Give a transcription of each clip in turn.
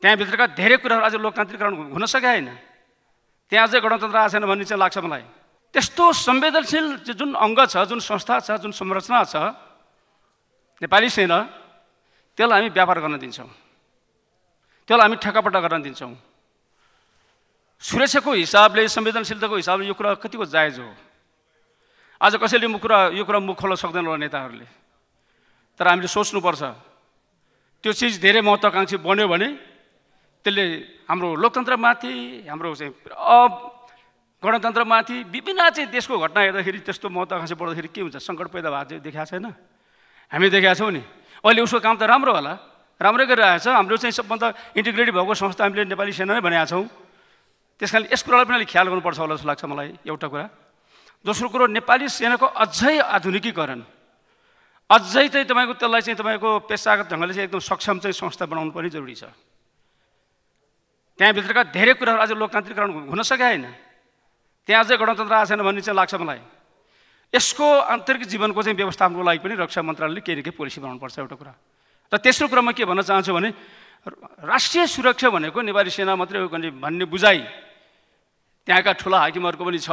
त्यहाँभित्रका धेरै कुराहरू आज लोकतान्त्रिकरण हुन सकेको होइन त्यहाँ अझै गणतन्त्र आएको छैन भन्ने चाहिँ लाग्छ मलाई त्यस्तो संवेदनशील जुन अङ्ग छ जुन संस्था छ जुन संरचना छ नेपाली सेना त्यसलाई हामी व्यापार गर्न दिन्छौँ त्यसलाई हामी ठेक्कापट्टा गर्न दिन्छौँ सुरक्षाको हिसाबले संवेदनशीलताको हिसाबले यो कुरा कतिको जायज हो आज कसैले म कुरा यो कुरा मुख खोल्न सक्दैन होला नेताहरूले तर हामीले सोच्नुपर्छ त्यो चिज धेरै महत्त्वाकाङ्क्षी बन्यो भने त्यसले हाम्रो लोकतन्त्रमाथि हाम्रो चाहिँ अब गणतन्त्रमाथि विभिन्न चाहिँ देशको घटना हेर्दाखेरि त्यस्तो महत्त्व महत्त्वाकाङ्क्षा बढ्दाखेरि के हुन्छ सङ्कट पैदा भएको चाहिँ देखाएको छैन हामी देखाएको छौँ नि अहिले उसको काम त राम्रो होला राम्रै गरिरहेको छ हाम्रो चाहिँ सबभन्दा इन्टिग्रेटिभ भएको संस्था हामीले नेपाली सेना नै भनेका छौँ त्यस कारणले यस कुरालाई पनि अलिक ख्याल गर्नुपर्छ होला जस्तो लाग्छ मलाई एउटा कुरा दोस्रो कुरो नेपाली सेनाको अझै आधुनिकीकरण अझै चाहिँ तपाईँको त्यसलाई चाहिँ तपाईँको पेसागत ढङ्गले चाहिँ एकदम सक्षम चाहिँ संस्था बनाउनु पनि जरुरी छ त्यहाँभित्रका धेरै कुराहरू आज लोकतान्त्रिकरण हुन सके होइन त्यहाँ अझै गणतन्त्र आएको छैन भन्ने चाहिँ लाग्छ मलाई यसको आन्तरिक जीवनको चाहिँ व्यवस्थापनको लागि पनि रक्षा मन्त्रालयले केही न केही पोलिसी बनाउनुपर्छ एउटा कुरा र तेस्रो कुरा म के भन्न चाहन्छु भने राष्ट्रिय सुरक्षा भनेको नेपाली सेना मात्रै हो भन्ने बुझाइ त्यहाँका ठुला हाकिमहरूको पनि छ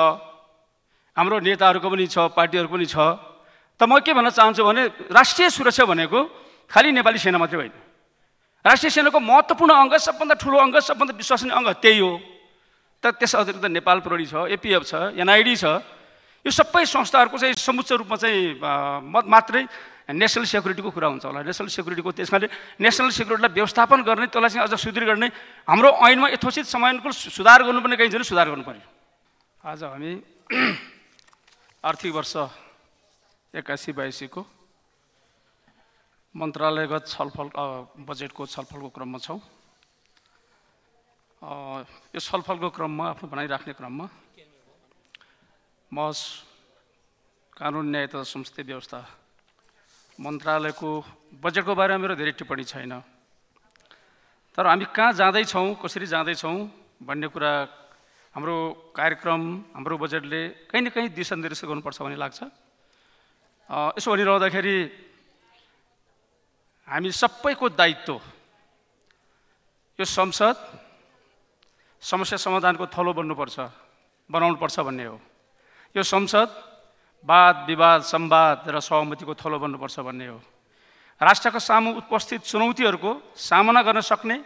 हाम्रो नेताहरूको पनि छ पार्टीहरूको पनि छ त म के भन्न चाहन्छु भने राष्ट्रिय सुरक्षा भनेको खालि नेपाली सेना मात्रै होइन राष्ट्रिय सेनाको महत्त्वपूर्ण अङ्ग सबभन्दा ठुलो अङ्ग सबभन्दा विश्वसनीय अङ्ग त्यही हो तर त्यस अतिरिक्त नेपाल प्रहरी छ एपिएफ छ एनआइडी छ यो सबै संस्थाहरूको चाहिँ समुच्च रूपमा चाहिँ मात्रै नेसनल सेक्युरिटीको कुरा हुन्छ होला नेसनल सेक्युरिटीको त्यस कारणले नेसनल सेक्युरिटीलाई व्यवस्थापन गर्ने त्यसलाई चाहिँ अझ सुदृढ गर्ने हाम्रो ऐनमा यथोचित समयको सुधार गर्नुपर्ने कहीँ छैन सुधार गर्नु पऱ्यो आज हामी आर्थिक वर्ष एक्कासी बयासीको मन्त्रालयगत छलफल बजेटको छलफलको क्रममा छौँ यो छलफलको क्रममा आफ्नो राख्ने क्रममा म कानुन न्याय तथा संस्थित व्यवस्था मन्त्रालयको बजेटको बारेमा मेरो धेरै टिप्पणी छैन तर हामी कहाँ जाँदैछौँ कसरी जाँदैछौँ भन्ने कुरा हाम्रो कार्यक्रम हाम्रो बजेटले कहीँ न कहीँ दिशानिर्देश गर्नुपर्छ भन्ने लाग्छ यसो भनिरहँदाखेरि हामी सबैको दायित्व यो संसद समस्या समाधानको थलो बन्नुपर्छ बनाउनुपर्छ भन्ने हो यो संसद वाद विवाद सम्वाद र सहमतिको थलो बन्नुपर्छ भन्ने हो राष्ट्रको सामु उपस्थित चुनौतीहरूको सामना गर्न सक्ने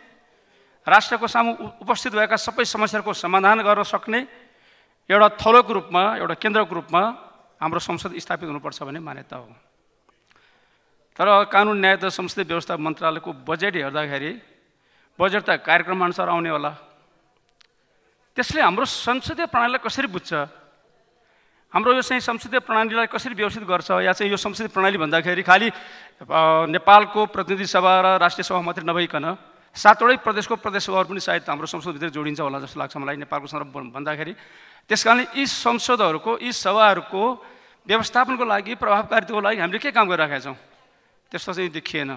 राष्ट्रको सामु उपस्थित भएका सबै समस्याहरूको समाधान गर्न सक्ने एउटा थलोको रूपमा एउटा केन्द्रको रूपमा हाम्रो संसद स्थापित हुनुपर्छ भन्ने मान्यता हो तर कानुन न्याय तथा संसदीय व्यवस्था मन्त्रालयको बजेट हेर्दाखेरि बजेट त कार्यक्रमअनुसार आउने होला त्यसले हाम्रो संसदीय प्रणालीलाई कसरी बुझ्छ हाम्रो यो चाहिँ संसदीय प्रणालीलाई कसरी व्यवस्थित गर्छ या चाहिँ यो संसदीय प्रणाली भन्दाखेरि खालि नेपालको प्रतिनिधि सभा र राष्ट्रिय सभा मात्रै नभइकन सातवटै प्रदेशको प्रदेश प्रदेशसभाहरू पनि सायद हाम्रो संसदभित्र जोडिन्छ होला जस्तो लाग्छ मलाई नेपालको सन्दर्भ भन्दाखेरि त्यस कारणले यी संसदहरूको यी सभाहरूको व्यवस्थापनको लागि प्रभावकारिताको लागि हामीले के काम गरिराखेका छौँ त्यस्तो चाहिँ देखिएन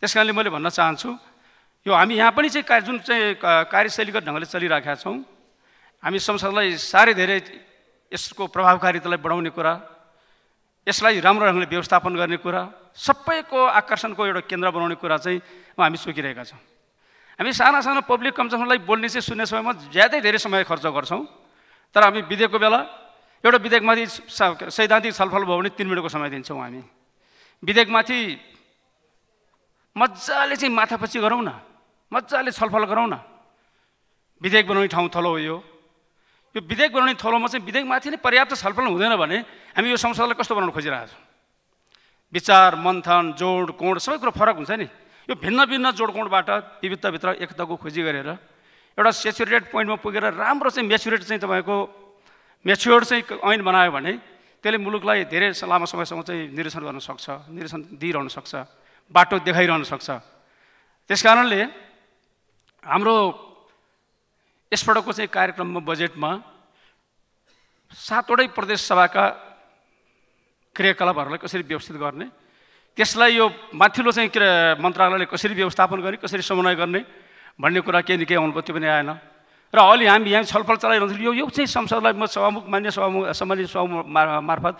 त्यस कारणले मैले भन्न चाहन्छु यो हामी यहाँ पनि चाहिँ जुन चाहिँ कार्यशैलीगत ढङ्गले चलिरहेका छौँ हामी संसदलाई साह्रै धेरै यसको प्रभावकारितालाई बढाउने कुरा यसलाई राम्रो ढङ्गले व्यवस्थापन गर्ने कुरा सबैको आकर्षणको एउटा केन्द्र बनाउने कुरा चाहिँ हामी सोकिरहेका छौँ हामी साना साना पब्लिक कन्जम्सनलाई बोल्ने चाहिँ सुन्ने समयमा ज्यादै धेरै समय खर्च गर्छौँ तर हामी विधेयकको बेला एउटा विधेयकमाथि सैद्धान्तिक छलफल भयो भने तिन मिनटको समय दिन्छौँ हामी विधेयकमाथि मजाले चाहिँ माथापछि गरौँ न मजाले छलफल गरौँ न विधेयक बनाउने ठाउँ थलो हो यो यो विधेयक बनाउने थलोमा चाहिँ विधेयकमाथि नै पर्याप्त छलफल हुँदैन भने हामी यो संसदलाई कस्तो बनाउन खोजिरहेको छौँ विचार मन्थन जोड कोण सबै कुरो फरक हुन्छ नि यो भिन्न भिन्न जोडकोणबाट विविधताभित्र एकताको खोजी गरेर एउटा सेचुरेटेड पोइन्टमा पुगेर राम्रो चाहिँ मेच्युरेट चाहिँ तपाईँको मेच्योर चाहिँ ऐन बनायो भने त्यसले मुलुकलाई धेरै लामो समयसम्म चाहिँ निरीक्षण गर्न सक्छ निरीक्षण दिइरहनु सक्छ बाटो देखाइरहनु सक्छ त्यस कारणले हाम्रो यसपटकको चाहिँ कार्यक्रममा बजेटमा सातवटै प्रदेशसभाका क्रियाकलापहरूलाई कसरी व्यवस्थित गर्ने त्यसलाई यो माथिल्लो चाहिँ मन्त्रालयले कसरी व्यवस्थापन गर्ने कसरी समन्वय गर्ने भन्ने कुरा केही न केही त्यो पनि आएन र अहिले हामी यहाँ छलफल चलाइरहन्छौँ यो यो चाहिँ संसदलाई म सभामुख मान्य सभामुख सम्मान्य सभामुख मार्फत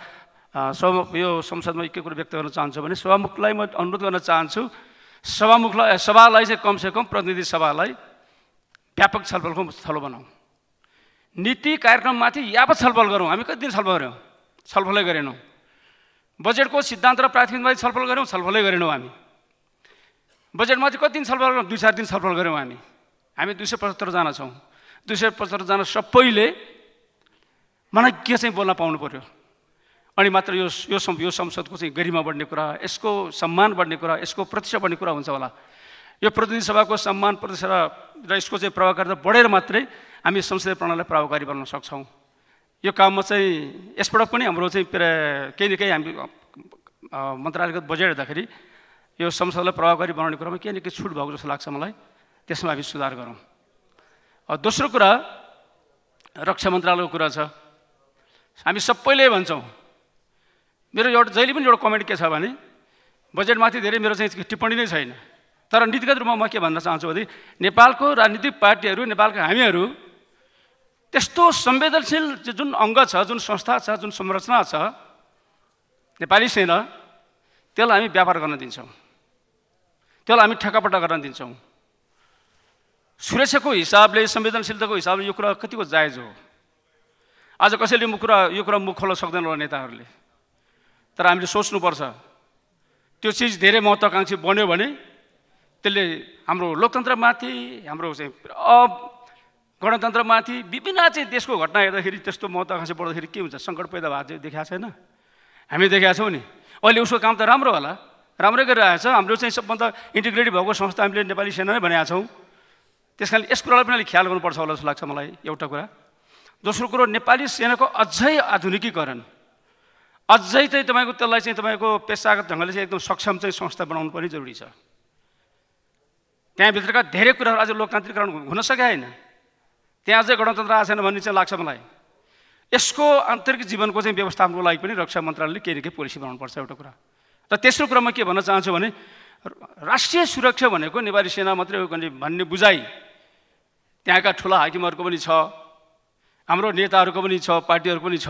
सभामुख यो संसदमा के कुरो व्यक्त गर्न चाहन्छु भने सभामुखलाई म अनुरोध गर्न चाहन्छु सभामुखलाई सभालाई चाहिँ कमसेकम प्रतिनिधि सभालाई व्यापक छलफलको थलो बनाऊ नीति कार्यक्रममाथि यापत छलफल गरौँ हामी कति दिन छलफल गऱ्यौँ छलफलै गरेनौँ बजेटको सिद्धान्त र प्राथमिकमाथि छलफल गऱ्यौँ छलफलै गरेनौँ हामी बजेटमाथि कति दिन छलफल दुई चार दिन छलफल गऱ्यौँ हामी हामी दुई सय पचहत्तरजना छौँ दुई सय पचहत्तरजना सबैले मलाई के चाहिँ बोल्न पाउनु पऱ्यो अनि मात्र यो यो यो संसदको चाहिँ गरिमा बढ्ने कुरा यसको सम्मान बढ्ने कुरा यसको प्रतिष्ठा बढ्ने कुरा हुन्छ होला यो प्रतिनिधि सभाको सम्मान प्रतिष्ठा र यसको चाहिँ प्रभावकारिता बढेर मात्रै हामी संसदीय प्रणालीलाई प्रभावकारी बनाउन सक्छौँ यो काममा चाहिँ यसबाट पनि हाम्रो चाहिँ केही न केही हामी मन्त्रालयगत बजेट हेर्दाखेरि यो संसदलाई प्रभावकारी बनाउने कुरामा केही न केही छुट भएको जस्तो लाग्छ मलाई त्यसमा हामी सुधार गरौँ दोस्रो कुरा रक्षा मन्त्रालयको कुरा छ हामी सबैले भन्छौँ मेरो एउटा जहिले पनि एउटा कमेन्ट के छ भने बजेटमाथि धेरै मेरो चाहिँ टिप्पणी नै छैन तर नीतिगत रूपमा म के भन्न चाहन्छु भने नेपालको राजनीतिक पार्टीहरू नेपालका हामीहरू त्यस्तो संवेदनशील जुन अङ्ग छ जुन संस्था छ जुन संरचना छ नेपाली सेना त्यसलाई हामी व्यापार गर्न दिन्छौँ त्यसलाई हामी ठेकापट्टा गर्न दिन्छौँ सुरक्षाको हिसाबले संवेदनशीलताको हिसाबले यो कुरा कतिको जायज हो आज कसैले म कुरा यो कुरा मुख खोल्न सक्दैन होला नेताहरूले तर हामीले सोच्नुपर्छ त्यो चिज धेरै महत्त्वाकाङ्क्षी बन्यो भने त्यसले हाम्रो लोकतन्त्रमाथि हाम्रो चाहिँ अब गणतन्त्रमाथि विभिन्न चाहिँ देशको घटना हेर्दाखेरि त्यस्तो महत्त्वाकाङ्क्षी बढ्दाखेरि के हुन्छ सङ्कट पैदा भएको चाहिँ देखाएको छैन हामी देखाएको छौँ नि अहिले उसको काम त राम्रो होला राम्रै गरिरहेको छ हाम्रो चाहिँ सबभन्दा इन्टिग्रेटिभ भएको संस्था हामीले नेपाली सेना नै भनेका छौँ त्यस कारणले यस कुरालाई पनि अलिक ख्याल गर्नुपर्छ होला जस्तो लाग्छ मलाई एउटा कुरा दोस्रो कुरो नेपाली सेनाको अझै आधुनिकीकरण अझै चाहिँ तपाईँको त्यसलाई चाहिँ तपाईँको पेसागत ढङ्गले चाहिँ एकदम सक्षम चाहिँ संस्था बनाउनु पनि जरुरी छ त्यहाँभित्रका धेरै कुराहरू आज लोकतान्त्रिकरण हुन सके होइन त्यहाँ अझै गणतन्त्र आएको छैन भन्ने चाहिँ लाग्छ मलाई यसको आन्तरिक जीवनको चाहिँ व्यवस्थापनको लागि पनि रक्षा मन्त्रालयले केही न केही पोलिसी बनाउनुपर्छ एउटा कुरा र तेस्रो कुरा म के भन्न चाहन्छु भने राष्ट्रिय सुरक्षा भनेको नेपाली सेना मात्रै हो भन्ने बुझाइ त्यहाँका ठुला हाकिमहरूको पनि छ हाम्रो नेताहरूको पनि छ पार्टीहरूको पनि छ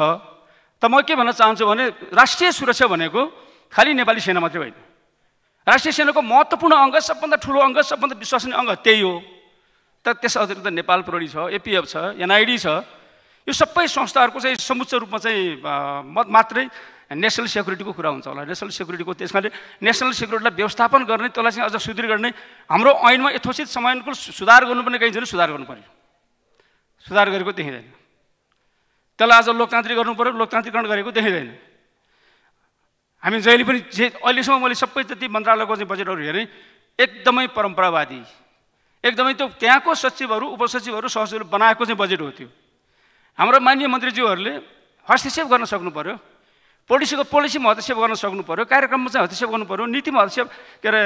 त म के भन्न चाहन्छु भने राष्ट्रिय सुरक्षा भनेको खालि नेपाली सेना मात्रै होइन राष्ट्रिय सेनाको महत्त्वपूर्ण अङ्ग सबभन्दा ठुलो अङ्ग सबभन्दा विश्वसनीय अङ्ग त्यही हो त त्यस अतिरिक्त नेपाल प्रहरी छ एपिएफ छ एनआइडी छ यो सबै संस्थाहरूको चाहिँ समुच्च रूपमा चाहिँ मात्रै नेसनल सेक्युरिटीको कुरा हुन्छ होला नेसनल सेक्युरिटीको त्यस कारणले नेसनल सेक्युरिटीलाई व्यवस्थापन गर्ने त्यसलाई चाहिँ अझ सुदृढ गर्ने हाम्रो ऐनमा यथोचित समयको सुधार गर्नुपर्ने कहीँ छैन सुधार गर्नु पऱ्यो सुधार गरेको देखिँदैन त्यसलाई आज लोकतान्त्रिक गर्नु पऱ्यो लोकतान्त्रिकरण गरेको देखिँदैन हामी जहिले पनि जे अहिलेसम्म मैले सबै त्यति मन्त्रालयको चाहिँ बजेटहरू हेरेँ एकदमै परम्परावादी एकदमै त्यो त्यहाँको सचिवहरू उपसचिवहरू सहसचिवहरू बनाएको चाहिँ बजेट हो त्यो हाम्रो मान्य मन्त्रीज्यूहरूले हस्तक्षेप गर्न सक्नु पऱ्यो पोलिसीको पोलिसीमा हस्तक्षेप गर्न सक्नु पऱ्यो कार्यक्रममा चाहिँ हस्तक्षेप गर्नु पऱ्यो नीतिमा हस्तक्षेप के अरे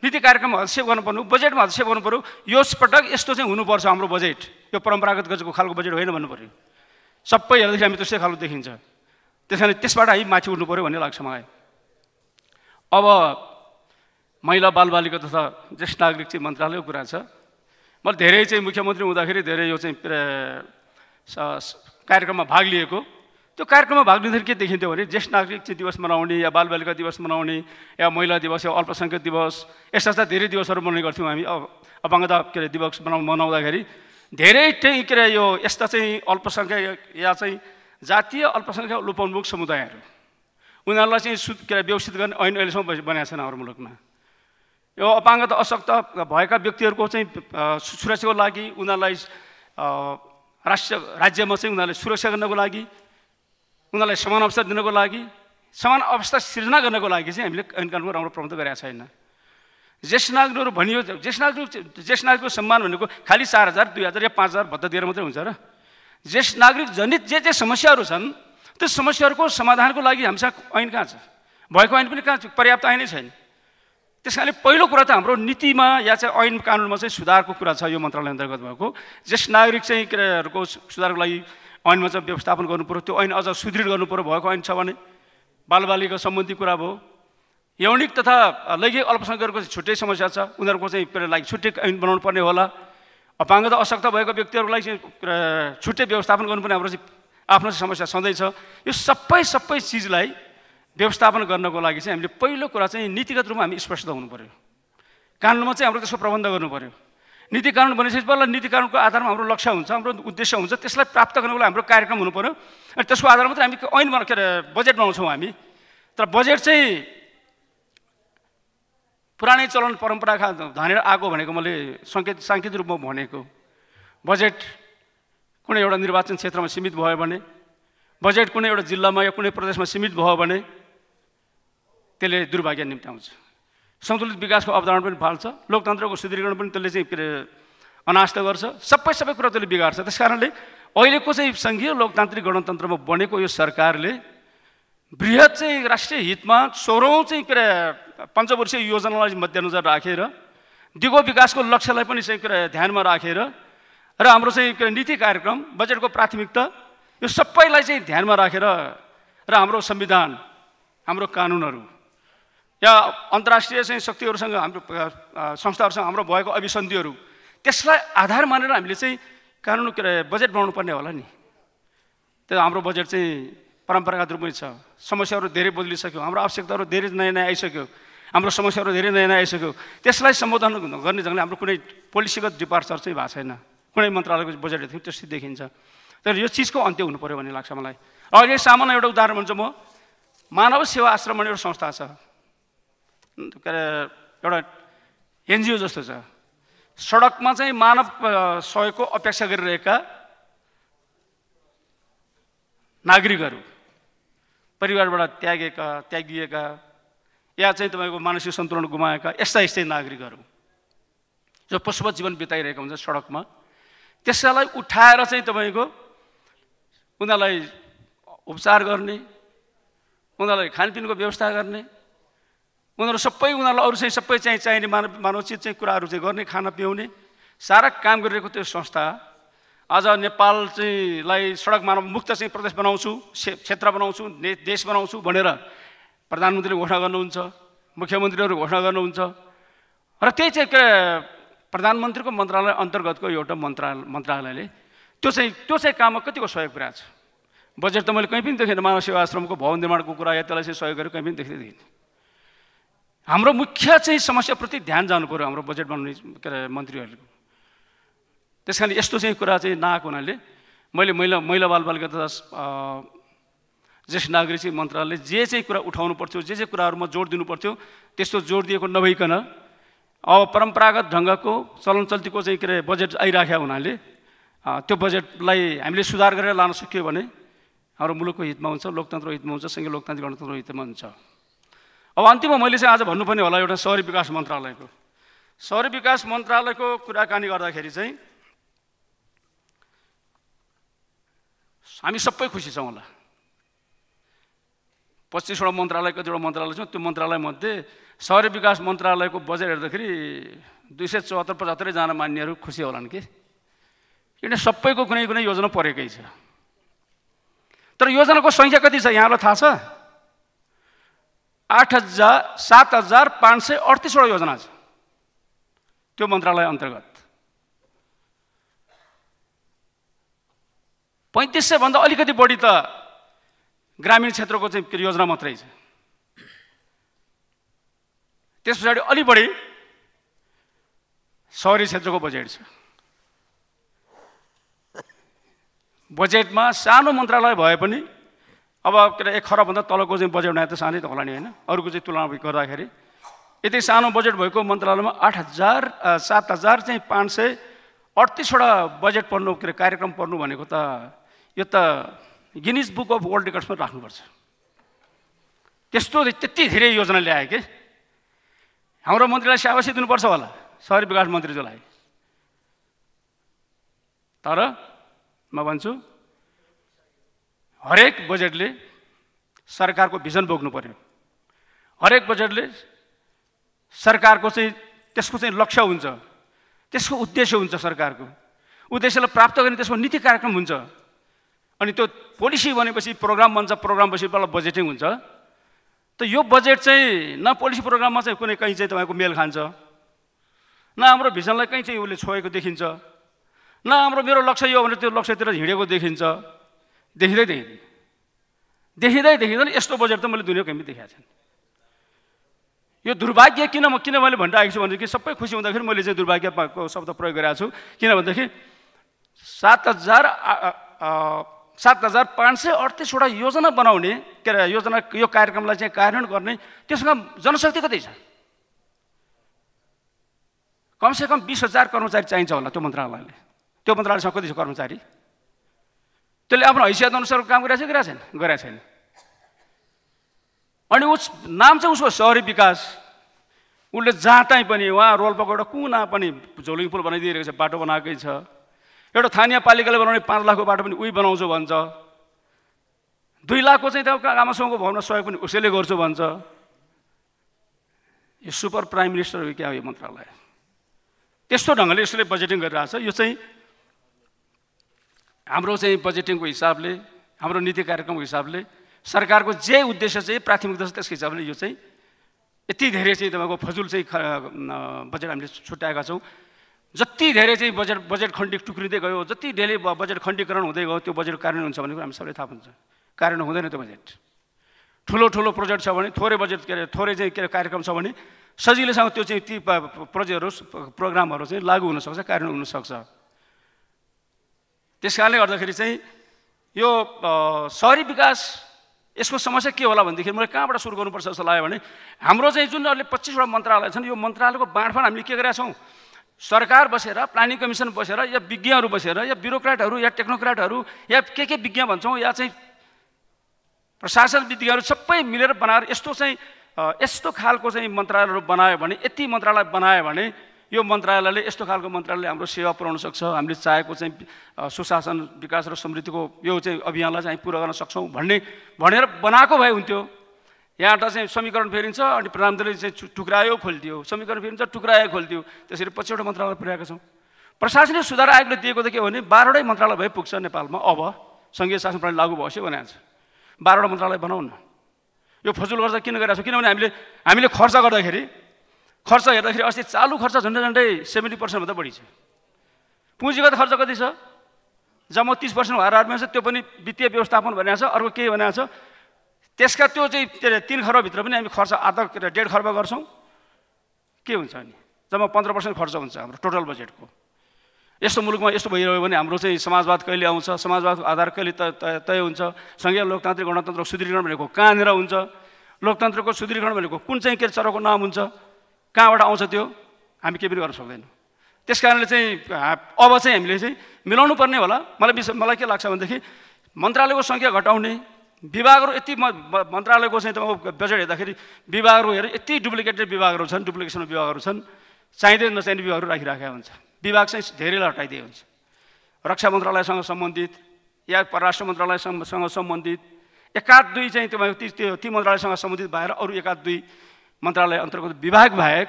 नीति कार्यक्रममा हस्तक्षेप गर्नु बजेटमा हस्तक्षेप गर्नु पऱ्यो यसपटक यस्तो चाहिँ हुनुपर्छ हाम्रो बजेट यो परम्परागत गजको खालको बजेट होइन भन्नु पऱ्यो सबै हेर्दाखेरि हामी त्यस्तै खालको देखिन्छ त्यस कारण त्यसबाट हामी माथि उठ्नु पऱ्यो भन्ने लाग्छ मलाई अब महिला बालबालिका तथा ज्येष्ठ नागरिक चाहिँ मन्त्रालयको कुरा छ मैले धेरै चाहिँ मुख्यमन्त्री हुँदाखेरि धेरै यो चाहिँ कार्यक्रममा भाग लिएको त्यो कार्यक्रममा भाग लिँदाखेरि के देखिन्थ्यो भने ज्येष्ठ नागरिक चाहिँ दिवस मनाउने या बालबालिका दिवस मनाउने या महिला दिवस या अल्पसङ्ख्यक दिवस यस्ता यस्ता धेरै दिवसहरू मनाउने गर्थ्यौँ हामी अपाङ्गता के अरे दिवस मनाउ मनाउँदाखेरि धेरै चाहिँ के अरे यो यस्ता चाहिँ अल्पसङ्ख्यक या चाहिँ जातीय अल्पसङ्ख्यक लोपोन्मुख समुदायहरू उनीहरूलाई चाहिँ सु के अरे व्यवस्थित गर्ने ऐन अहिलेसम्म बनाएको छैन हाम्रो मुलुकमा यो अपाङ्गता अशक्त भएका व्यक्तिहरूको चाहिँ सुरक्षाको लागि उनीहरूलाई राष्ट्र राज्यमा चाहिँ उनीहरूले सुरक्षा गर्नको लागि उनीहरूलाई समान अवसर दिनको लागि समान अवस्था सिर्जना गर्नको लागि चाहिँ हामीले ऐन कानुनको राम्रो प्रबन्ध गरेका छैन ज्येष्ठ नागरिकहरू भनियो ज्येष्ठ नागरिक ज्येष्ठ नागरिकको सम्मान भनेको खालि चार हजार दुई हजार या पाँच हजार भत्ता दिएर मात्रै हुन्छ र ज्येष्ठ नागरिक जनित जे जे समस्याहरू छन् त्यो समस्याहरूको समाधानको लागि हामीसँग ऐन कहाँ छ भएको ऐन पनि कहाँ छ पर्याप्त ऐनै छैन त्यस कारणले पहिलो कुरा त हाम्रो नीतिमा या चाहिँ ऐन कानुनमा चाहिँ सुधारको कुरा छ यो मन्त्रालय अन्तर्गत भएको ज्येष्ठ नागरिक चाहिँ सुधारको लागि ऐनमा चाहिँ व्यवस्थापन गर्नुपऱ्यो त्यो ऐन अझ सुदृढ गर्नुपऱ्यो भएको ऐन छ भने बालबालिका सम्बन्धी कुरा भयो यौनिक तथा लैङ्गिक अल्पसङ्ख्यकहरूको चाहिँ छुट्टै समस्या छ उनीहरूको चाहिँ लागि छुट्टै ऐन बनाउनु पर्ने होला अपाङ्गता अशक्त भएको व्यक्तिहरूलाई चाहिँ छुट्टै व्यवस्थापन गर्नुपर्ने हाम्रो चाहिँ आफ्नो चाहिँ समस्या छ यो सबै सबै चिजलाई व्यवस्थापन गर्नको लागि चाहिँ हामीले पहिलो कुरा चाहिँ नीतिगत रूपमा हामी स्पष्ट हुनु पऱ्यो कानुनमा चाहिँ हाम्रो त्यसको प्रबन्ध गर्नु पऱ्यो नीति कानुन भनेपछि पहिला नीति कानुनको आधारमा हाम्रो लक्ष्य हुन्छ हाम्रो उद्देश्य हुन्छ त्यसलाई प्राप्त गर्नको लागि हाम्रो कार्यक्रम हुनु पऱ्यो अनि त्यसको आधारमा मात्रै हामी ऐन बना के अरे बजेट बनाउँछौँ हामी तर बजेट चाहिँ पुरानै चलन परम्परा धानेर आएको भनेको मैले सङ्केत साङ्केतिक रूपमा भनेको बजेट कुनै एउटा निर्वाचन क्षेत्रमा सीमित भयो भने बजेट कुनै एउटा जिल्लामा या कुनै प्रदेशमा सीमित भयो भने त्यसले दुर्भाग्य निम्त्याउँछ सन्तुलित विकासको अवधारण पनि फाल्छ लोकतन्त्रको सुदृढीकरण पनि त्यसले चाहिँ के अरे अनास्त गर्छ सबै सबै कुरा त्यसले बिगार्छ त्यस कारणले अहिलेको चाहिँ सङ्घीय लोकतान्त्रिक गणतन्त्रमा बनेको यो सरकारले वृहत चाहिँ राष्ट्रिय हितमा सोह्रौँ चाहिँ के अरे पञ्चवर्षीय योजनालाई मध्यनजर राखेर दिगो विकासको लक्ष्यलाई पनि चाहिँ के अरे ध्यानमा राखेर र हाम्रो चाहिँ के अरे नीति कार्यक्रम बजेटको प्राथमिकता यो सबैलाई चाहिँ ध्यानमा राखेर र हाम्रो संविधान हाम्रो कानुनहरू या अन्तर्राष्ट्रिय चाहिँ शक्तिहरूसँग हाम्रो संस्थाहरूसँग हाम्रो भएको अभिसन्धिहरू त्यसलाई आधार मानेर हामीले चाहिँ कानुन के अरे बजेट बनाउनु पर्ने होला नि त्यो हाम्रो बजेट चाहिँ परम्परागत रूपमै छ समस्याहरू धेरै बदलिसक्यो हाम्रो आवश्यकताहरू धेरै नयाँ नयाँ आइसक्यो हाम्रो समस्याहरू धेरै नयाँ नयाँ आइसक्यो त्यसलाई सम्बोधन गर्ने जग्गाले हाम्रो कुनै पोलिसीगत डिपार्चर चाहिँ भएको छैन कुनै मन्त्रालयको बजेट थियो त्यस्तो देखिन्छ तर यो चिजको अन्त्य हुनु पऱ्यो भन्ने लाग्छ मलाई अहिले सामान्य एउटा उदाहरण भन्छु म मानव सेवा आश्रम भन्ने एउटा संस्था छ के अरे एउटा एनजिओ जस्तो छ सडकमा चाहिँ मानव सहयोगको अपेक्षा गरिरहेका नागरिकहरू परिवारबाट त्यागेका त्यागिएका या चाहिँ तपाईँको मानसिक सन्तुलन गुमाएका यस्ता यस्तै नागरिकहरू जो पशुपत जीवन बिताइरहेका हुन्छ सडकमा त्यसलाई उठाएर चाहिँ तपाईँको उनीहरूलाई उपचार गर्ने उनीहरूलाई खानपिनको व्यवस्था गर्ने उनीहरू सबै उनीहरूलाई अरू चाहिँ सबै चाहिँ चाहिने मानव मानवचित चाहिँ कुराहरू चाहिँ गर्ने खाना पिउने सारा काम गरिरहेको त्यो संस्था आज नेपाल चाहिँलाई सडक मानव मुक्त चाहिँ प्रदेश बनाउँछु क्षेत्र बनाउँछु देश बनाउँछु भनेर प्रधानमन्त्रीले घोषणा गर्नुहुन्छ मुख्यमन्त्रीहरू घोषणा गर्नुहुन्छ र त्यही चाहिँ के प्रधानमन्त्रीको मन्त्रालय अन्तर्गतको एउटा मन्त्रालय मन्त्रालयले त्यो चाहिँ त्यो चाहिँ काममा कतिको सहयोग पुऱ्याएको छ बजेट त मैले कहीँ पनि देखिनँ मानव सेवा आश्रमको भवन निर्माणको कुरा या त्यसलाई चाहिँ सहयोग गरेर कहीँ पनि देख्दै हाम्रो मुख्य चाहिँ समस्याप्रति ध्यान जानु पऱ्यो हाम्रो बजेट बनाउने के अरे मन्त्रीहरूको त्यस कारण यस्तो चाहिँ कुरा चाहिँ नआएको हुनाले मैले महिला महिला बालबालिका तथा ज्येष्ठ नागरिक चाहिँ मन्त्रालयले जे चाहिँ कुरा उठाउनु पर्थ्यो जे जे कुराहरूमा जोड दिनु पर्थ्यो त्यस्तो जोड दिएको नभइकन अब परम्परागत ढङ्गको चलनचल्तीको चाहिँ के अरे बजेट आइराखेको हुनाले त्यो बजेटलाई हामीले सुधार गरेर लान सक्यो भने हाम्रो मुलुकको हितमा हुन्छ लोकतन्त्रको हितमा हुन्छ सँगै लोकतान्त्रिक गणतन्त्रको हितमा हुन्छ अब अन्तिममा मैले चाहिँ आज भन्नुपर्ने होला एउटा सहरी विकास मन्त्रालयको सहरी विकास मन्त्रालयको कुराकानी गर्दाखेरि चाहिँ हामी सबै खुसी छौँ होला पच्चिसवटा मन्त्रालय कतिवटा मन्त्रालय छौँ त्यो मन्त्रालयमध्ये सहरी विकास मन्त्रालयको बजेट हेर्दाखेरि दुई सय चौहत्तर पचहत्तरैजना मान्नेहरू खुसी होलान् कि किन सबैको कुनै कुनै योजना परेकै छ तर योजनाको सङ्ख्या कति छ यहाँलाई थाहा छ आठ हजार सात हजार पाँच सय अडतिसवटा योजना छ त्यो मन्त्रालय अन्तर्गत पैँतिस सयभन्दा अलिकति बढी त ग्रामीण क्षेत्रको चाहिँ योजना मात्रै छ त्यस पछाडि अलि बढी सहरी क्षेत्रको बजेट छ बजेटमा सानो मन्त्रालय भए पनि अब के अरे एक खरबभन्दा तलको चाहिँ बजेट नयाँ त सानै त होला नि होइन अरूको चाहिँ तुलना गर्दाखेरि यति सानो बजेट भएको मन्त्रालयमा आठ हजार सात हजार चाहिँ पाँच सय अडतिसवटा बजेट पर्नु के अरे कार्यक्रम पर्नु भनेको त यो त गिनिज बुक अफ वर्ल्ड रेकर्ड्समा राख्नुपर्छ त्यस्तो त्यति धेरै योजना ल्याए कि हाम्रो मन्त्रीलाई स्याबासी दिनुपर्छ होला सहरी विकास मन्त्रीज्यूलाई तर म भन्छु हरेक बजेटले सरकारको भिजन बोक्नु पऱ्यो हरेक बजेटले सरकारको चाहिँ त्यसको चाहिँ लक्ष्य हुन्छ त्यसको उद्देश्य हुन्छ सरकारको उद्देश्यलाई प्राप्त गर्ने त्यसको नीति कार्यक्रम हुन्छ अनि त्यो पोलिसी बनेपछि प्रोग्राम बन्छ प्रोग्राम बसी बल्ल बजेटिङ हुन्छ त यो बजेट चाहिँ न पोलिसी प्रोग्राममा चाहिँ कुनै कहीँ चाहिँ तपाईँको मेल खान्छ न हाम्रो भिजनलाई कहीँ चाहिँ उसले छोएको देखिन्छ न हाम्रो मेरो लक्ष्य यो भने त्यो लक्ष्यतिर हिँडेको देखिन्छ देखिँदै देखिँदैन देखिँदै देखिँदैन यस्तो बजेट त मैले दुनियाँको हामी देखाएको छैन यो दुर्भाग्य किन म किन मैले भनिरहेको छु भनेदेखि सबै खुसी हुँदाखेरि मैले चाहिँ दुर्भाग्यको शब्द प्रयोग गरेको छु किनभनेदेखि सात हजार सात हजार पाँच सय अडतिसवटा योजना बनाउने के अरे योजना यो कार्यक्रमलाई चाहिँ कार्यान्वयन गर्ने त्यसमा जनशक्ति कति छ कमसेकम बिस हजार कर्मचारी चाहिन्छ होला त्यो मन्त्रालयले त्यो मन्त्रालयसँग कति छ कर्मचारी त्यसले आफ्नो हैसियत अनुसार काम गरिरहेको छ गरिरहेको छैन गरिरहेको छैन अनि उस नाम चाहिँ उसको सहरी विकास उसले जहाँ चाहिँ पनि उहाँ रोल्पाको एउटा कुना पनि झोलिङ पुल बनाइदिइरहेको छ बाटो बनाएकै छ एउटा थानीय पालिकाले बनाउने पाँच लाखको बाटो पनि उही बनाउँछु भन्छ दुई लाखको चाहिँ त्यहाँ आमासँगको भवनमा सहयोग पनि उसैले गर्छु भन्छ यो सुपर प्राइम मिनिस्टर क्या हो यो मन्त्रालय त्यस्तो ढङ्गले यसले बजेटिङ गरिरहेको छ यो चाहिँ हाम्रो चाहिँ बजेटिङको हिसाबले हाम्रो नीति कार्यक्रमको हिसाबले सरकारको जे उद्देश्य चाहिँ प्राथमिकता छ त्यसको हिसाबले यो चाहिँ यति धेरै चाहिँ तपाईँको फजुल चाहिँ बजेट हामीले छुट्याएका छौँ जति धेरै चाहिँ बजेट बजेट खण्डी टुक्रिँदै गयो जति धेरै बजेट खण्डीकरण हुँदै गयो त्यो बजेट कारण हुन्छ भन्ने कुरा हामी सबै थाहा हुन्छ कारण हुँदैन त्यो बजेट ठुलो ठुलो प्रोजेक्ट छ भने थोरै बजेट के अरे थोरै चाहिँ के अरे कार्यक्रम छ भने सजिलैसँग त्यो चाहिँ ती प्रोजेक्टहरू प्रोग्रामहरू चाहिँ लागु हुनसक्छ कारण हुनसक्छ त्यस कारणले गर्दाखेरि चाहिँ यो सहरी विकास यसको समस्या के होला भनेदेखि मलाई कहाँबाट सुरु गर्नुपर्छ जस्तो लाग्यो भने हाम्रो चाहिँ जुन अहिले पच्चिसवटा मन्त्रालय छन् यो मन्त्रालयको बाँडफाँड हामीले के गरेका छौँ सरकार बसेर प्लानिङ कमिसन बसेर या विज्ञहरू बसेर या ब्युरोक्राटहरू या टेक्नोक्राटहरू या के के विज्ञ भन्छौँ या चाहिँ प्रशासन विज्ञहरू सबै मिलेर बनाएर यस्तो चाहिँ यस्तो खालको चाहिँ मन्त्रालयहरू बनायो भने यति मन्त्रालय बनायो भने यो मन्त्रालयले यस्तो खालको मन्त्रालयले हाम्रो सेवा पुऱ्याउन सक्छ हामीले चाहेको चाहिँ सुशासन विकास र समृद्धिको यो चाहिँ अभियानलाई चाहिँ पुरा गर्न सक्छौँ भन्ने भनेर बनाएको भए हुन्थ्यो यहाँबाट चाहिँ समीकरण फेरिन्छ अनि प्रधानमन्त्रीले चाहिँ टुक्रायो खोलिदियो समीकरण फेरिन्छ टुक्रायो खोलिदियो त्यसरी पछिवटा मन्त्रालय पुर्याएका छौँ प्रशासनिक सुधार आयोगले दिएको त के हो भने बाह्रवटै मन्त्रालय भए पुग्छ नेपालमा अब सङ्घीय शासन प्रणाली लागू भएपछि बनाएको छ बाह्रवटा मन्त्रालय बनाउन यो फजुल गर्दा किन गरिरहेको छ किनभने हामीले हामीले खर्च गर्दाखेरि खर्च हेर्दाखेरि अस्ति चालु खर्च झन्डै झन्डै सेभेन्टी पर्सेन्टभन्दा बढी छ पुँजीगत खर्च कति छ जम्मा तिस पर्सेन्ट भएर आएको छ त्यो पनि वित्तीय व्यवस्थापन भनिरहेको छ अर्को केही भनिरहेको छ त्यसका त्यो चाहिँ के अरे तिन खर्बभित्र पनि हामी खर्च आधा के अरे डेढ खर्ब गर्छौँ के हुन्छ अनि जम्मा पन्ध्र पर्सेन्ट खर्च हुन्छ हाम्रो टोटल बजेटको यस्तो मुलुकमा यस्तो भइरह्यो भने हाम्रो चाहिँ समाजवाद कहिले आउँछ समाजवादको आधार कहिले तय तय हुन्छ सँगै लोकतान्त्रिक गणतन्त्रको सुदृढीकरण भनेको कहाँनिर हुन्छ लोकतन्त्रको सुदृढीकरण भनेको कुन चाहिँ के चराको नाम हुन्छ कहाँबाट आउँछ त्यो हामी केही पनि गर्न सक्दैनौँ त्यस कारणले चाहिँ अब चाहिँ हामीले चाहिँ मिलाउनु पर्ने होला मलाई विशेष मलाई के लाग्छ भनेदेखि मन्त्रालयको सङ्ख्या घटाउने विभागहरू यति मन्त्रालयको चाहिँ तपाईँको बजेट हेर्दाखेरि विभागहरू हेरेर यति डुप्लिकेटेड विभागहरू छन् डुप्लिकेसन विभागहरू छन् चाहिँदै नचाहिने विभागहरू राखिराखेका हुन्छ विभाग चाहिँ धेरैलाई हटाइदिए हुन्छ रक्षा मन्त्रालयसँग सम्बन्धित या परराष्ट्र मन्त्रालयसँग सम्बन्धित एकाध दुई चाहिँ ती त्यो ती मन्त्रालयसँग सम्बन्धित भएर अरू एकाध दुई मन्त्रालय अन्तर्गत विभाग बाहेक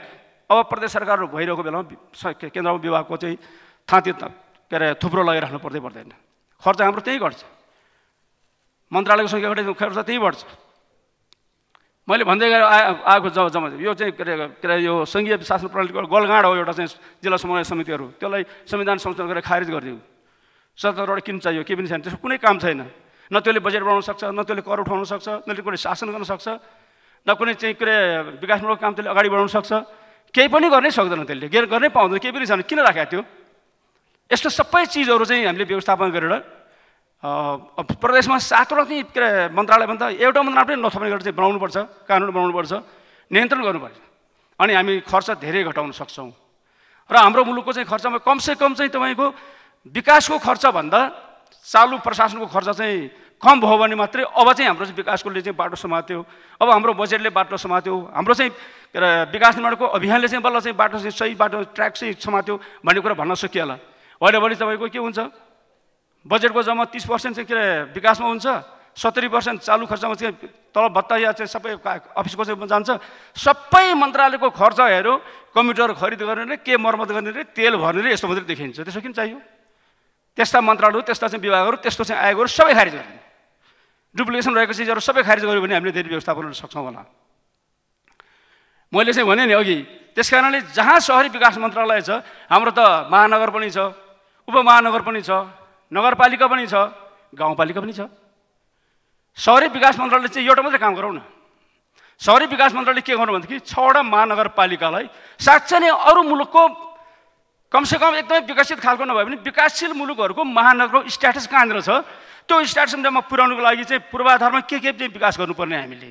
अब प्रदेश सरकार भइरहेको बेलामा केन्द्रमा विभागको चाहिँ थाँती के अरे थुप्रो लगाइराख्नु पर्दै पर्दैन खर्च हाम्रो त्यहीँ घट्छ मन्त्रालयको सङ्ख्या घटे खर्च त्यहीँ बढ्छ मैले भन्दै गएर आ आएको जब जम्मा यो चाहिँ के अरे के अरे यो सङ्घीय शासन प्रणालीको गोलगाँड हो एउटा चाहिँ जिल्ला समन्वय समितिहरू त्यसलाई संविधान संशोधन गरेर खारिज गरिदियो सरकारबाट किन चाहियो के पनि छैन त्यसको कुनै काम छैन न त्यसले बजेट बनाउन सक्छ न त्यसले कर उठाउन सक्छ न त्यसले कुनै शासन गर्न सक्छ न कुनै चाहिँ के अरे विकासमूलक काम त्यसले अगाडि बढाउन सक्छ केही पनि गर्नै सक्दैन त्यसले गेर गर्नै पाउँदैन केही पनि छैन किन राखेको थियो यस्तो सबै चिजहरू चाहिँ हामीले व्यवस्थापन गरेर प्रदेशमा सातवटा चाहिँ के अरे मन्त्रालयभन्दा एउटा मन्त्रालय पनि नथप्ने गरेर चाहिँ बनाउनुपर्छ कानुन बनाउनुपर्छ नियन्त्रण गर्नुपर्छ अनि हामी खर्च धेरै घटाउन सक्छौँ र हाम्रो मुलुकको चाहिँ खर्चमा कमसे कम चाहिँ तपाईँको विकासको खर्चभन्दा चालु प्रशासनको खर्च चाहिँ कम भयो भने मात्रै अब चाहिँ हाम्रो चाहिँ विकासकोले चाहिँ बाटो समात्यो अब हाम्रो बजेटले बाटो समात्यो हाम्रो चाहिँ विकास निर्माणको अभियानले चाहिँ बल्ल चाहिँ बाटो चाहिँ सही बाटो ट्र्याक चाहिँ समात्यो भन्ने कुरा भन्न सकिएला होइन भने तपाईँको के हुन्छ बजेटको जम्मा तिस पर्सेन्ट चाहिँ के विकासमा हुन्छ सत्तरी पर्सेन्ट चालु खर्चमा चाहिँ तल भत्ता या चाहिँ सबै अफिसको चाहिँ जान्छ सबै मन्त्रालयको खर्च हेऱ्यो कम्प्युटर खरिद गर्ने रे के मर्मत गर्ने रे तेल भर्ने रे यस्तो मात्रै देखिन्छ त्यसो किन चाहियो त्यस्ता मन्त्रालयहरू त्यस्ता चाहिँ विभागहरू त्यस्तो चाहिँ आयोगहरू सबै खारिज गर्नु डुप्लिकेसन रहेको चिजहरू सबै खारिज गऱ्यो भने हामीले धेरै व्यवस्थापन गर्न सक्छौँ होला मैले चाहिँ भने नि अघि त्यस कारणले जहाँ सहरी विकास मन्त्रालय छ हाम्रो त महानगर पनि छ उपमहानगर पनि छ नगरपालिका पनि छ गाउँपालिका पनि छ सहरी विकास मन्त्रालय चाहिँ एउटा मात्रै काम गरौँ न सहरी विकास मन्त्रालयले के गर्नु भनेदेखि छवटा महानगरपालिकालाई साँच्चै नै अरू मुलुकको कमसेकम एकदमै विकसित खालको नभए पनि विकासशील मुलुकहरूको महानगरको स्ट्याटस कहाँनिर छ त्यो स्ट्याटसमा पुर्याउनुको लागि चाहिँ पूर्वाधारमा के के चाहिँ विकास गर्नुपर्ने हामीले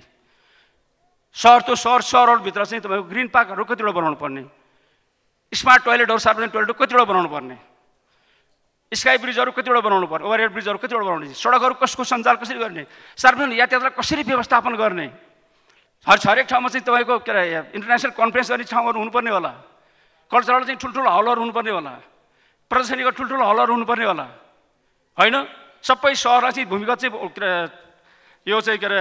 सहर त्यो सहर सहरहरूभित्र चाहिँ तपाईँको ग्रिन पार्कहरू कतिवटा बनाउनु पर्ने स्मार्ट टोइलेटहरू सार्वजनिक टोइलेटहरू कतिवटा बनाउनु पर्ने स्काई ब्रिजहरू कतिवटा बनाउनु पर्ने ओभरहेड ब्रिजहरू कतिवटा बनाउने सडकहरू कसको सञ्चार कसरी गर्ने सार्वजनिक यातायातलाई कसरी व्यवस्थापन गर्ने हर हरेक ठाउँमा चाहिँ तपाईँको के अरे इन्टरनेसनल कन्फरेन्स गर्ने ठाउँहरू हुनुपर्ने होला कल्चरल चाहिँ ठुल्ठुलो हलहरू हुनुपर्ने होला प्रदर्शनीको ठुल्ठुलो हलहरू हुनुपर्ने होला होइन सबै सहरलाई चाहिँ भूमिगत चाहिँ यो चाहिँ के अरे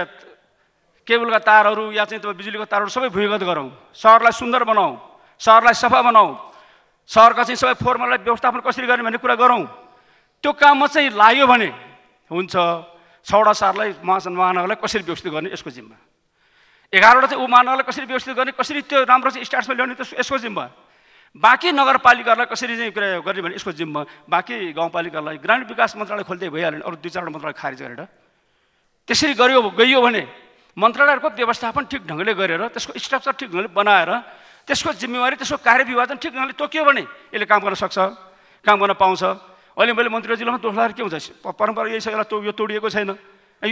केबलका तारहरू या चाहिँ तपाईँ बिजुलीको तारहरू सबै भूमिगत गरौँ सहरलाई सुन्दर बनाऊ सहरलाई सफा बनाऊ सहरका चाहिँ सबै फोहोरमालाई व्यवस्थापन कसरी गर्ने भन्ने कुरा गरौँ त्यो काममा चाहिँ लाग्यो भने हुन्छ छवटा सहरलाई महासन महानगरलाई कसरी व्यवस्थित गर्ने यसको जिम्मा एघारवटा चाहिँ ऊ महानगरलाई कसरी व्यवस्थित गर्ने कसरी त्यो राम्रो चाहिँ स्टार्समा ल्याउने त्यस यसको जिम्मा बाँकी नगरपालिकाहरूलाई कसरी चाहिँ कुरा गर्ने भने यसको जिम्मा बाँकी गाउँपालिकाहरूलाई ग्रामीण विकास मन्त्रालय खोल्दै भइहाल्यो भने अरू दुई चारवटा मन्त्रालय खारेज गरेर त्यसरी गरियो गइयो भने मन्त्रालयहरूको व्यवस्थापन ठिक ढङ्गले गरेर त्यसको स्ट्रक्चर ठिक ढङ्गले बनाएर त्यसको जिम्मेवारी त्यसको कार्यविभाजन ठिक ढङ्गले तोक्यो भने यसले काम गर्न सक्छ काम गर्न पाउँछ अहिले मैले मन्त्रीजीलाई दोष लगाएर के हुन्छ परम्परा यही छ यसलाई यो तोडिएको छैन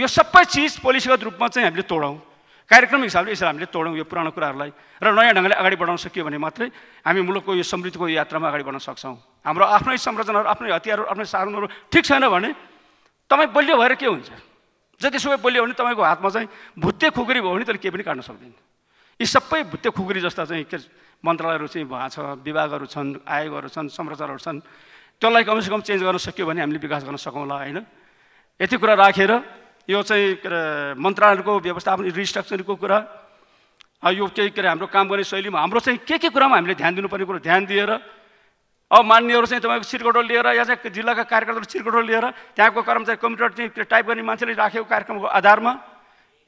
यो सबै चिज पोलिसीगत रूपमा चाहिँ हामीले तोडौँ कार्यक्रम हिसाबले यसरी हामीले तोडौँ यो पुरानो कुराहरूलाई र नयाँ ढङ्गले अगाडि बढाउन सकियो भने मात्रै हामी मुलुकको यो समृद्धिको यात्रामा अगाडि बढ्न सक्छौँ हाम्रो आफ्नै संरचनाहरू आफ्नै हतियारहरू आफ्नै साधनहरू ठिक छैन भने तपाईँ बलियो भएर के हुन्छ जति सबै बलियो भने तपाईँको हातमा चाहिँ भुत्ते खुकुरी भयो भने तर केही पनि काट्न सक्दैन यी सबै भुत्ते खुकुरी जस्ता चाहिँ के मन्त्रालयहरू चाहिँ भएको छ विभागहरू छन् आयोगहरू छन् संरचनाहरू छन् त्यसलाई कमसेकम चेन्ज गर्न सक्यो भने हामीले विकास गर्न सकौँला होइन यति कुरा राखेर यो चाहिँ के अरे मन्त्रालयको व्यवस्थापन रिस्ट्रक्चरको कुरा यो केही के अरे हाम्रो काम गर्ने शैलीमा हाम्रो चाहिँ के के कुरामा हामीले ध्यान दिनुपर्ने कुरो ध्यान दिएर अब मान्नेहरू चाहिँ तपाईँको सिर्कोटो लिएर या चाहिँ जिल्लाका कार्यकर्ताहरू सिर्कोटो लिएर त्यहाँको कर्मचारी कम्प्युटर चाहिँ टाइप गर्ने मान्छेले राखेको कार्यक्रमको आधारमा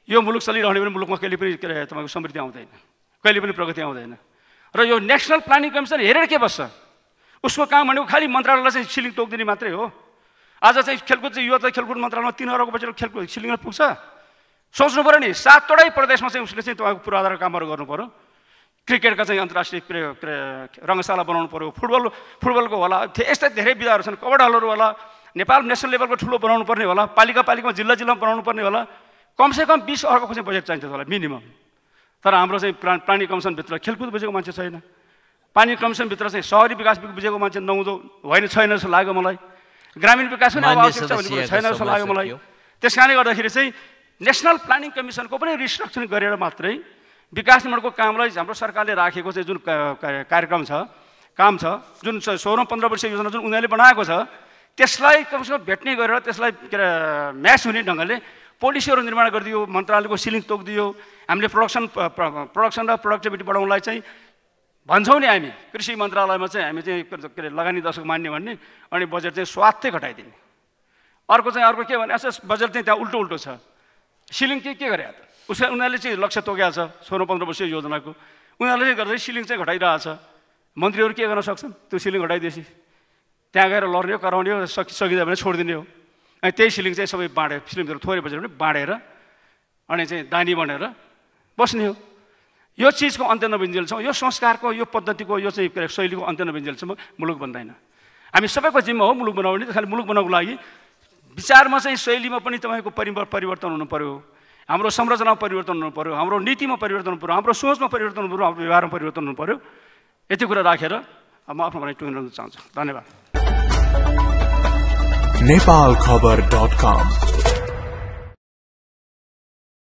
यो मुलुक चलिरहने भने मुलुकमा कहिले पनि के अरे तपाईँको समृद्धि आउँदैन कहिले पनि प्रगति आउँदैन र यो नेसनल प्लानिङ कमिसन हेरेर के बस्छ उसको काम भनेको खालि मन्त्रालयलाई चाहिँ सिलिङ तोकिदिने मात्रै हो आज चाहिँ खेलकुद चाहिँ युवा खेलकुद मन्त्रालयमा तिन अर्बको बजेट खेलकुद सिलिङ पुग्छ सोच्नु पऱ्यो नि सातवटै प्रदेशमा चाहिँ उसले चाहिँ तपाईँको पूर्वाधार कामहरू गर्नु पऱ्यो क्रिकेटका चाहिँ अन्तर्राष्ट्रिय रङ्गशाला बनाउनु पऱ्यो फुटबल फुटबलको होला यस्तै धेरै विधाहरू छन् कबड्डी हलहरू होला नेपाल नेसनल लेभलको ठुलो बनाउनु पर्ने होला पालिका पालिकामा जिल्ला जिल्लामा बनाउनु पर्ने होला कमसेकम बिस अर्को चाहिँ बजेट चाहिन्छ होला मिनिमम तर हाम्रो चाहिँ प्रा प्राणी कमिसनभित्र खेलकुद बुझेको मान्छे छैन पानी कमिसनभित्र चाहिँ सहरी विकास बुझेको मान्छे नहुँदो होइन छैन जस्तो लाग्यो मलाई ग्रामीण विकास पनि आवश्यक छैन जस्तो लाग्यो मलाई त्यस कारणले गर्दाखेरि चाहिँ नेसनल प्लानिङ कमिसनको पनि रिस्ट्रक्चरिङ गरेर मात्रै विकास निर्माणको कामलाई हाम्रो सरकारले राखेको चाहिँ जुन कार्यक्रम छ काम छ जुन सोह्रौँ पन्ध्र वर्ष योजना जुन उनीहरूले बनाएको छ त्यसलाई कमसेकम भेट्ने गरेर त्यसलाई के अरे म्याच हुने ढङ्गले पोलिसीहरू निर्माण गरिदियो मन्त्रालयको सिलिङ तोकिदियो हामीले प्रोडक्सन प्रोडक्सन र प्रोडक्टिभिटी बढाउनलाई चाहिँ भन्छौँ नि हामी कृषि मन्त्रालयमा चाहिँ हामी चाहिँ के अरे लगानी दर्शक मान्ने भन्ने अनि बजेट चाहिँ स्वात्तै घटाइदिने अर्को चाहिँ अर्को के भने एसएस बजेट चाहिँ त्यहाँ उल्टो उल्टो छ सिलिङ के के गरे त उसले उनीहरूले चाहिँ लक्ष्य तोकेको छ सोह्र पन्ध्र वर्षीय योजनाको उनीहरूले चाहिँ गर्दा सिलिङ चाहिँ घटाइरहेछ मन्त्रीहरू के गर्न सक्छन् त्यो सिलिङ घटाइदिएपछि त्यहाँ गएर लड्ने हो कराउने हो सकि सकिँदा भने छोडिदिने हो अनि त्यही सिलिङ चाहिँ सबै बाँडेर सिलिङहरू थोरै बजेट पनि बाँडेर अनि चाहिँ दानी बनेर बस्ने हो यो चिजको अन्त्य नबिन्जेलसम्म यो संस्कारको यो पद्धतिको यो चाहिँ शैलीको अन्त्य नबिन्जेलसम्म मुलुक बन्दैन हामी सबैको जिम्मा हो मुलुक बनाउने खालि मुलुक बनाउनको लागि विचारमा चाहिँ शैलीमा पनि तपाईँको परि परिवर्तन हुनु पऱ्यो हाम्रो संरचनामा परिवर्तन हुनु पऱ्यो हाम्रो नीतिमा परिवर्तन हुनु पऱ्यो हाम्रो सोचमा परिवर्तन हुनु पऱ्यो हाम्रो व्यवहारमा परिवर्तन हुनु पऱ्यो यति कुरा राखेर म आफ्नो भनाइ टुङ्गाउन चाहन्छु धन्यवाद नेपाल